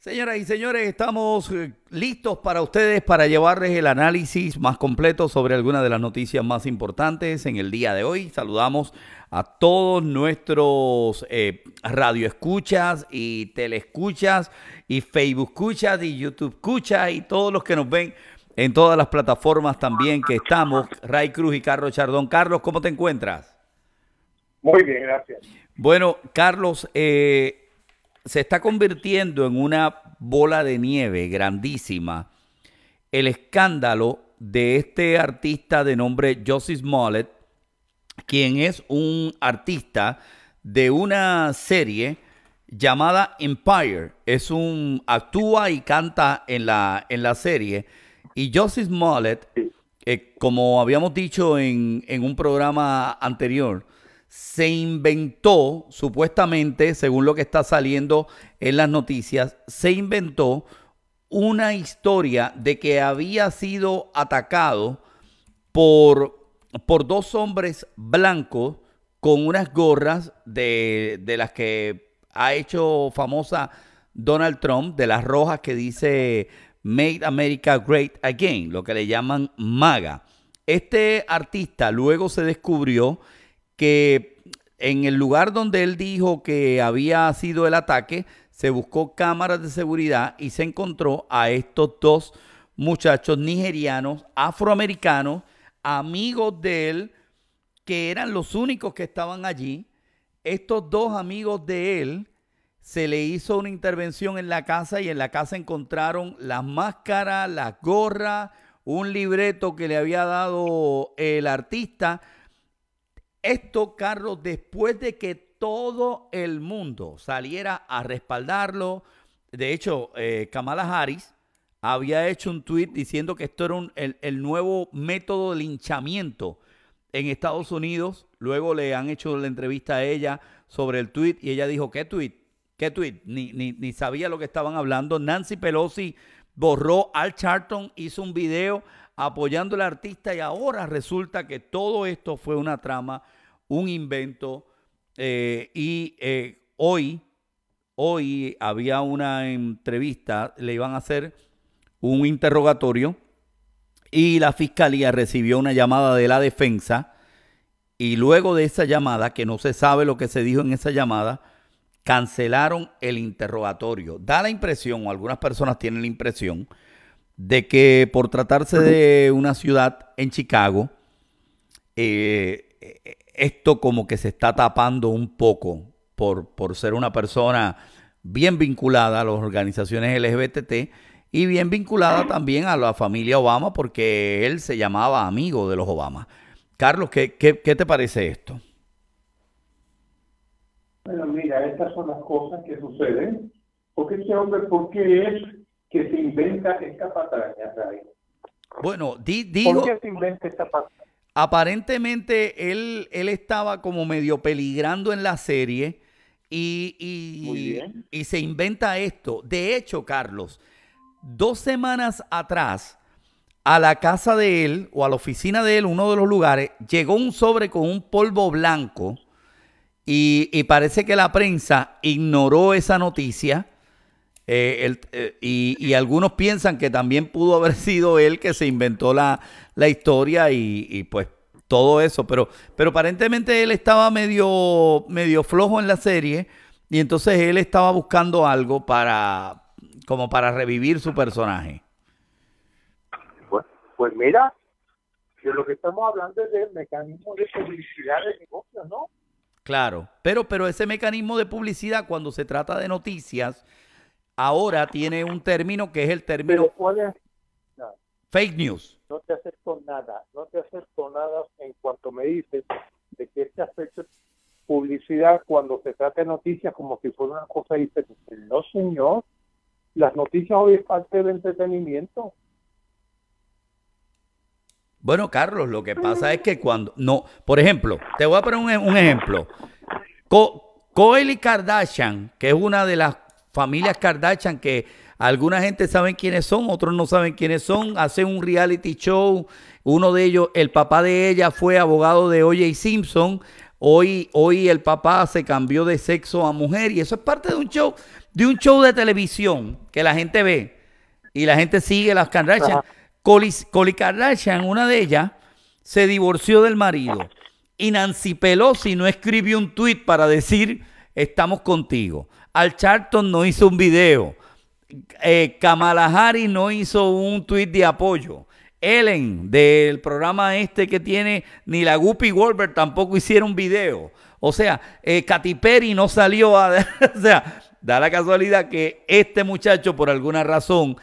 Señoras y señores, estamos eh, listos para ustedes para llevarles el análisis más completo sobre algunas de las noticias más importantes en el día de hoy. Saludamos a todos nuestros eh, radioescuchas y teleescuchas y Facebook escuchas y YouTube escuchas y todos los que nos ven en todas las plataformas también que estamos. Ray Cruz y Carlos Chardón. Carlos, ¿cómo te encuentras? Muy bien, gracias. Bueno, Carlos, eh, se está convirtiendo en una bola de nieve grandísima el escándalo de este artista de nombre Josie Smollett, quien es un artista de una serie llamada Empire. Es un actúa y canta en la, en la serie. Y Josie Smollett, eh, como habíamos dicho en, en un programa anterior, se inventó, supuestamente, según lo que está saliendo en las noticias, se inventó una historia de que había sido atacado por, por dos hombres blancos con unas gorras de, de las que ha hecho famosa Donald Trump, de las rojas que dice Made America Great Again, lo que le llaman MAGA. Este artista luego se descubrió que en el lugar donde él dijo que había sido el ataque, se buscó cámaras de seguridad y se encontró a estos dos muchachos nigerianos, afroamericanos, amigos de él, que eran los únicos que estaban allí. Estos dos amigos de él se le hizo una intervención en la casa y en la casa encontraron las máscaras, las gorras, un libreto que le había dado el artista esto, Carlos, después de que todo el mundo saliera a respaldarlo, de hecho, eh, Kamala Harris había hecho un tuit diciendo que esto era el, nuevo método de linchamiento en Estados Unidos. Luego le han hecho la entrevista a ella sobre el tuit y ella dijo, ¿qué tuit? ¿Qué tuit? Ni, ni sabía lo que estaban hablando. Nancy Pelosi borró Al Charlton, hizo un video apoyando al artista y ahora resulta que todo esto fue una trama, un invento eh, y eh, hoy, hoy había una entrevista, le iban a hacer un interrogatorio y la fiscalía recibió una llamada de la defensa y luego de esa llamada, que no se sabe lo que se dijo en esa llamada, cancelaron el interrogatorio. Da la impresión, o algunas personas tienen la impresión, de que por tratarse de una ciudad en Chicago, eh, esto como que se está tapando un poco por, por ser una persona bien vinculada a las organizaciones LGBT y bien vinculada también a la familia Obama porque él se llamaba amigo de los Obama. Carlos, ¿qué, qué te parece esto? Bueno, mira, estas son las cosas que suceden. Porque este hombre, ¿por qué es que se inventa esta patraña, Bueno, digo... ¿Por se inventa esta Aparentemente él, él estaba como medio peligrando en la serie y, y, se inventa esto. De hecho, Carlos, dos semanas atrás, a la casa de él o a la oficina de él, uno de los lugares, llegó un sobre con un polvo blanco y, y parece que la prensa ignoró esa noticia eh, eh, y, algunos piensan que también pudo haber sido él que se inventó la, historia y, pues todo eso. Pero, pero aparentemente él estaba medio, medio flojo en la serie y entonces él estaba buscando algo para como para revivir su personaje. Pues, pues mira, de lo que estamos hablando es del mecanismo de publicidad de negocios, ¿no? Claro, pero, pero ese mecanismo de publicidad cuando se trata de noticias ahora tiene un término que es el término fake news. No te acerco nada, no te acerco nada en cuanto me dices de que este aspecto publicidad cuando se trata de noticias como si fuera una cosa diferente. No, señor. Las noticias hoy es parte del entretenimiento. Bueno, Carlos, lo que pasa es que cuando no, por ejemplo, te voy a poner un, un ejemplo. Co y Kardashian, que es una de las familias Kardashian que alguna gente sabe quiénes son, otros no saben quiénes son, hacen un reality show, uno de ellos, el papá de ella fue abogado de OJ Simpson, hoy, hoy el papá se cambió de sexo a mujer y eso es parte de un show, de un show de televisión que la gente ve y la gente sigue las Kardashian. Coli Kardashian, una de ellas, se divorció del marido. Y Nancy Pelosi no escribió un tuit para decir estamos contigo. Al Charlton no hizo un video. Eh, Kamala Harris no hizo un tweet de apoyo. Ellen, del programa este que tiene, ni la Guppy Wolver tampoco hicieron un video. O sea, eh, Katy Perry no salió a... o sea, da la casualidad que este muchacho, por alguna razón,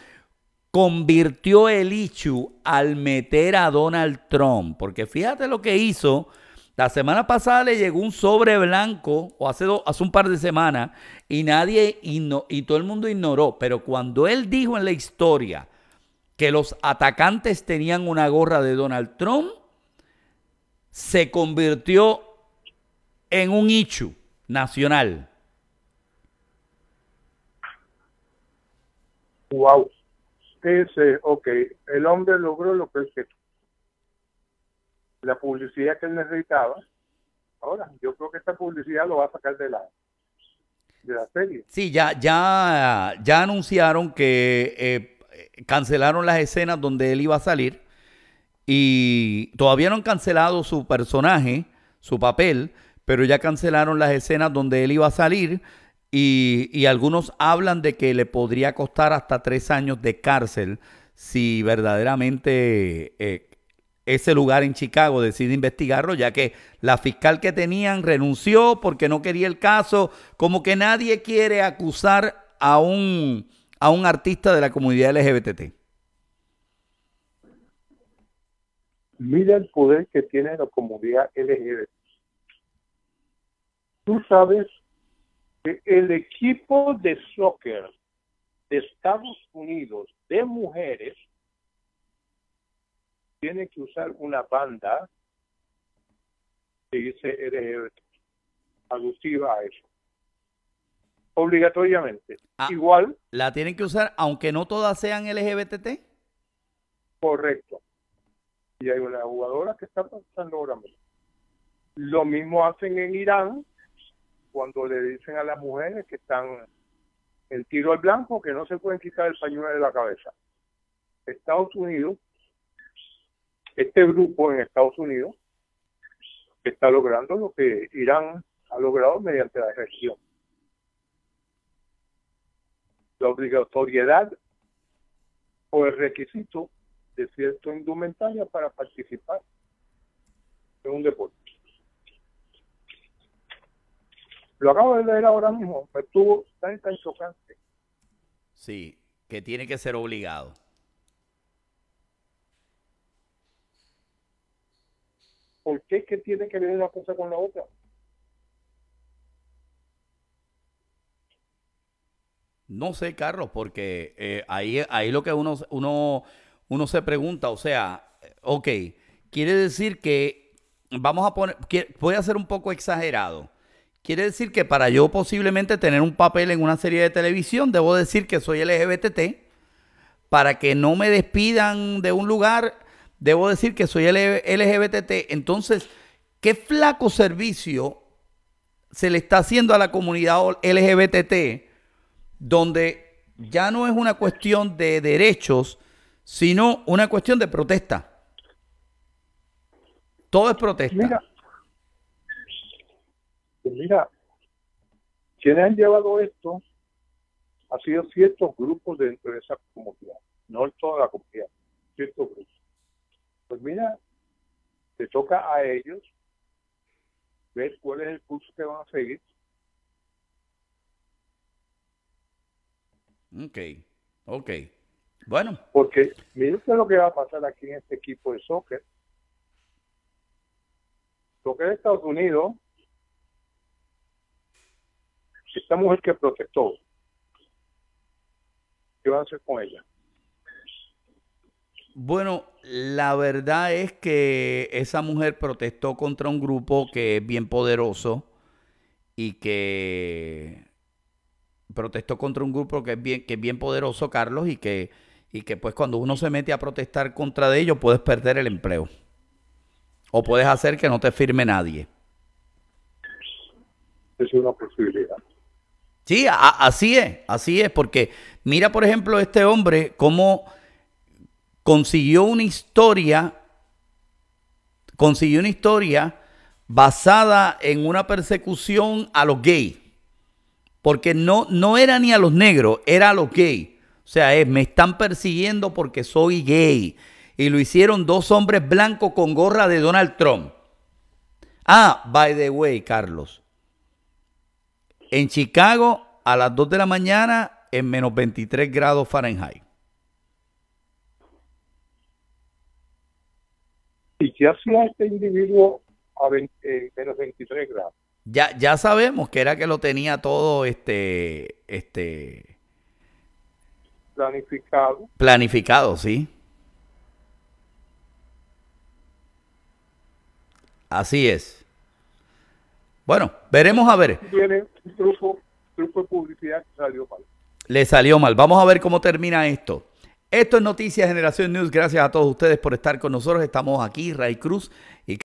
convirtió el Ichu al meter a Donald Trump. Porque fíjate lo que hizo la semana pasada le llegó un sobre blanco, o hace, hace un par de semanas, y nadie, y, y todo el mundo ignoró. Pero cuando él dijo en la historia que los atacantes tenían una gorra de Donald Trump, se convirtió en un issue nacional. Wow. Ese, ok, el hombre logró lo que él que la publicidad que él necesitaba. Ahora, yo creo que esta publicidad lo va a sacar de la, serie. Sí, ya, ya, ya anunciaron que eh, cancelaron las escenas donde él iba a salir y todavía no han cancelado su personaje, su papel, pero ya cancelaron las escenas donde él iba a salir. Y, algunos hablan de que le podría costar hasta tres años de cárcel si verdaderamente eh, ese lugar en Chicago decide investigarlo, ya que la fiscal que tenían renunció porque no quería el caso, como que nadie quiere acusar a un, a un artista de la comunidad LGBT. Mira el poder que tiene la comunidad LGBT. Tú sabes que el equipo de soccer de Estados Unidos de mujeres tiene que usar una banda que dice LGBT, alusiva a eso. Obligatoriamente. Ah, Igual. ¿La tienen que usar aunque no todas sean LGBT? Correcto. Y hay una jugadora que está pasando ahora mismo. Lo mismo hacen en Irán cuando le dicen a las mujeres que están el tiro al blanco que no se pueden quitar el pañuelo de la cabeza. Estados Unidos este grupo en Estados Unidos está logrando lo que Irán ha logrado mediante la región. La obligatoriedad o el requisito de cierto indumentaria para participar en un deporte. Lo acabo de leer ahora mismo, me estuvo tan, tan chocante. Sí, que tiene que ser obligado. ¿Por qué? que tiene que ver una cosa con la otra? No sé, Carlos, porque eh, ahí, ahí lo que uno, uno, uno se pregunta, o sea, eh, ok, quiere decir que, vamos a poner, voy a ser un poco exagerado, quiere decir que para yo posiblemente tener un papel en una serie de televisión, debo decir que soy LGBT para que no me despidan de un lugar, debo decir que soy LGBT, entonces, ¿qué flaco servicio se le está haciendo a la comunidad LGBT donde ya no es una cuestión de derechos, sino una cuestión de protesta? Todo es protesta. Mira, quienes han llevado esto ha sido ciertos grupos dentro de esa comunidad, no toda la comunidad, ciertos grupos. Pues mira, te toca a ellos ver cuál es el curso que van a seguir. Ok, ok. Bueno. Porque mire es lo que va a pasar aquí en este equipo de soccer. Soccer de Estados Unidos, esta mujer que protectó, ¿qué va a hacer con ella? Bueno, la verdad es que esa mujer protestó contra un grupo que es bien poderoso y que protestó contra un grupo que es bien, que es bien poderoso, Carlos, y que, y que pues cuando uno se mete a protestar contra de ellos puedes perder el empleo. O puedes hacer que no te firme nadie. Es una posibilidad. Sí, así es, así es, porque mira, por ejemplo, este hombre, cómo consiguió una historia, consiguió una historia basada en una persecución a los gays. Porque no, no era ni a los negros, era a los gays. O sea, es, me están persiguiendo porque soy gay. Y lo hicieron dos hombres blancos con gorra de Donald Trump. Ah, by the way, Carlos. En Chicago, a las 2 de la mañana, en menos 23 grados Fahrenheit. y qué hacía este individuo a eh, menos 23 grados. Ya, ya sabemos que era que lo tenía todo este, este planificado. Planificado, sí. Así es. Bueno, veremos a ver. Tiene un grupo, de publicidad que salió mal. Le salió mal. Vamos a ver cómo termina esto. Esto es Noticias Generación News. Gracias a todos ustedes por estar con nosotros. Estamos aquí, Ray Cruz y